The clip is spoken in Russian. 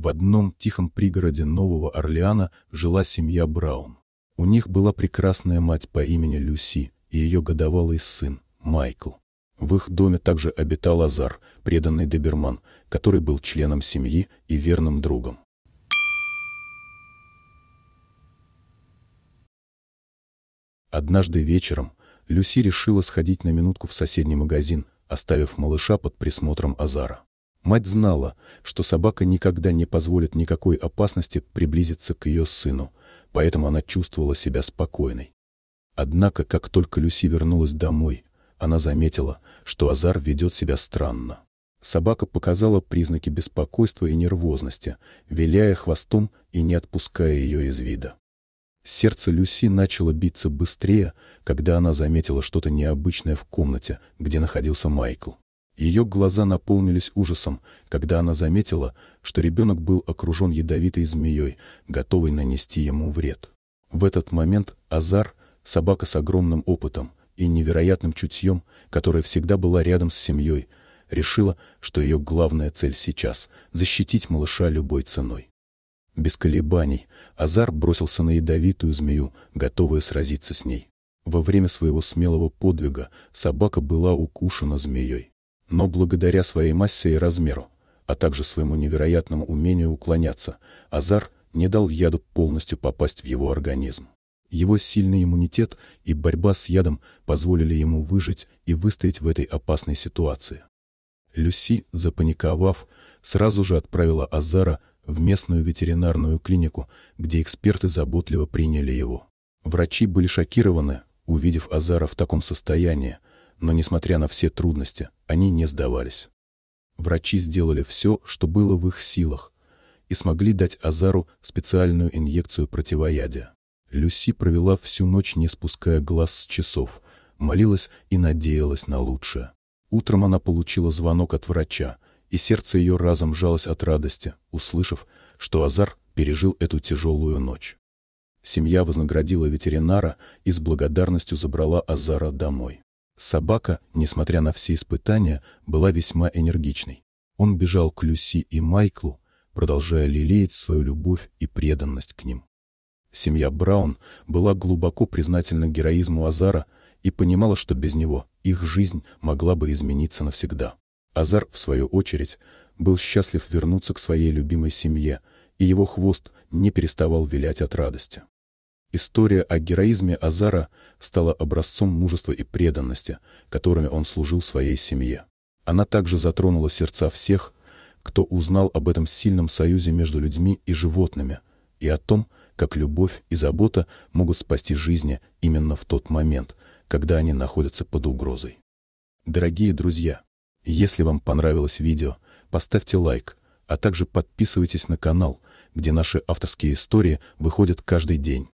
В одном тихом пригороде Нового Орлеана жила семья Браун. У них была прекрасная мать по имени Люси и ее годовалый сын Майкл. В их доме также обитал Азар, преданный доберман, который был членом семьи и верным другом. Однажды вечером Люси решила сходить на минутку в соседний магазин, оставив малыша под присмотром Азара. Мать знала, что собака никогда не позволит никакой опасности приблизиться к ее сыну, поэтому она чувствовала себя спокойной. Однако, как только Люси вернулась домой, она заметила, что Азар ведет себя странно. Собака показала признаки беспокойства и нервозности, виляя хвостом и не отпуская ее из вида. Сердце Люси начало биться быстрее, когда она заметила что-то необычное в комнате, где находился Майкл. Ее глаза наполнились ужасом, когда она заметила, что ребенок был окружен ядовитой змеей, готовой нанести ему вред. В этот момент Азар, собака с огромным опытом и невероятным чутьем, которая всегда была рядом с семьей, решила, что ее главная цель сейчас — защитить малыша любой ценой. Без колебаний Азар бросился на ядовитую змею, готовая сразиться с ней. Во время своего смелого подвига собака была укушена змеей но благодаря своей массе и размеру, а также своему невероятному умению уклоняться, Азар не дал яду полностью попасть в его организм. Его сильный иммунитет и борьба с ядом позволили ему выжить и выстоять в этой опасной ситуации. Люси, запаниковав, сразу же отправила Азара в местную ветеринарную клинику, где эксперты заботливо приняли его. Врачи были шокированы, увидев Азара в таком состоянии, но, несмотря на все трудности, они не сдавались. Врачи сделали все, что было в их силах, и смогли дать Азару специальную инъекцию противоядия. Люси провела всю ночь, не спуская глаз с часов, молилась и надеялась на лучшее. Утром она получила звонок от врача, и сердце ее разом жалось от радости, услышав, что Азар пережил эту тяжелую ночь. Семья вознаградила ветеринара и с благодарностью забрала Азара домой. Собака, несмотря на все испытания, была весьма энергичной. Он бежал к Люси и Майклу, продолжая лелеять свою любовь и преданность к ним. Семья Браун была глубоко признательна героизму Азара и понимала, что без него их жизнь могла бы измениться навсегда. Азар, в свою очередь, был счастлив вернуться к своей любимой семье, и его хвост не переставал вилять от радости. История о героизме Азара стала образцом мужества и преданности, которыми он служил своей семье. Она также затронула сердца всех, кто узнал об этом сильном союзе между людьми и животными, и о том, как любовь и забота могут спасти жизни именно в тот момент, когда они находятся под угрозой. Дорогие друзья, если вам понравилось видео, поставьте лайк, а также подписывайтесь на канал, где наши авторские истории выходят каждый день.